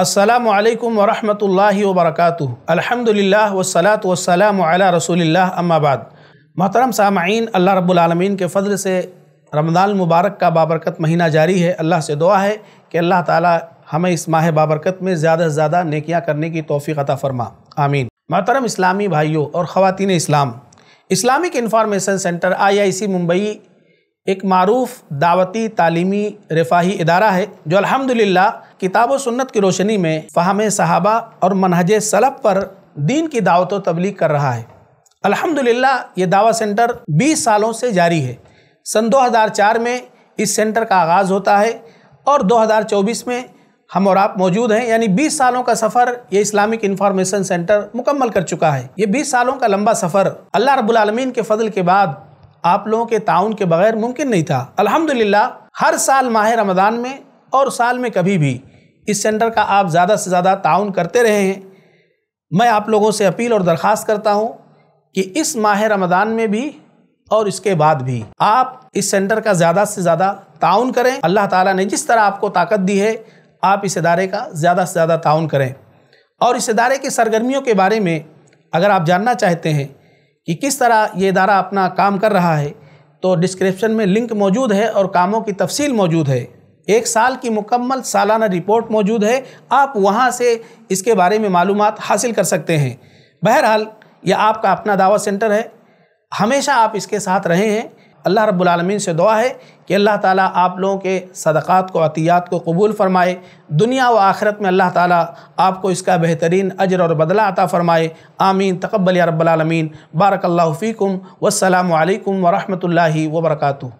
असलकम वरहमल वरक अलहमदिल्ला वसलात वसलाम रसोल्ला अम्माबाद मोहतरम सामीन अल्लाह रब्लमीन के फ़ल से रमज़ान मुबारक का बाबरकत महीना जारी है अल्लाह से दुआ है कि अल्लाह ताला हमें इस माह बाबरकत में ज़्यादा से ज़्यादा नेकियां करने की तोफ़ी अता फ़रमा आमीन मोहतरम इस्लामी भाइयों और ख़वान इस्लाम Islamic information center IIC Mumbai एक मरूफ दावती तालीमी रफाही इदारा है जो अलहमदिल्ला किताब सुन्नत की रोशनी में फाहम सहाबा और मनहज सलब पर दीन की दावत तबलीग कर रहा है अल्हम्दुलिल्लाह ये दावा सेंटर 20 सालों से जारी है सन 2004 में इस सेंटर का आगाज़ होता है और 2024 में हम और आप मौजूद हैं यानी 20 सालों का सफ़र ये इस्लामिक इन्फॉर्मेशन सेंटर मुकम्मल कर चुका है ये 20 सालों का लंबा सफ़र अल्लाह रबालमीन के फजल के बाद आप लोगों के ताउन के बगैर मुमकिन नहीं था अल्हम्दुलिल्लाह हर साल माह रमदान में और साल में कभी भी इस सेंटर का आप ज़्यादा से ज़्यादा ताउन करते रहे हैं मैं आप लोगों से अपील और दरख्वास्त करता हूँ कि इस माह रमदान में भी और इसके बाद भी आप इस सेंटर का ज़्यादा से ज़्यादा ताउन करें अल्लाह ताला ने जिस तरह आपको ताकत दी है आप इस इदारे का ज़्यादा से ज़्यादा ताउन करें और इस इदारे की सरगर्मियों के बारे में अगर आप जानना चाहते हैं कि किस तरह ये इदारा अपना काम कर रहा है तो डिस्क्रिप्शन में लिंक मौजूद है और कामों की तफसील मौजूद है एक साल की मुकम्मल सालाना रिपोर्ट मौजूद है आप वहाँ से इसके बारे में मालूम हासिल कर सकते हैं बहरहाल यह आपका अपना दावा सेंटर है हमेशा आप इसके साथ रहे हैं अल्लाह रब्बुलमीन से दुआ है कि अल्लाह ताला आप लोगों के सदक़ात को अतियात को कबूल फ़रमाए दुनिया व आखिरत में अल्लाह ताला आपको इसका बेहतरीन अजर और बदला अता फ़रमाए आमीन तकबल या रब्बुलमीन बारक फ़ीकम वसलम वरहमल वबरकू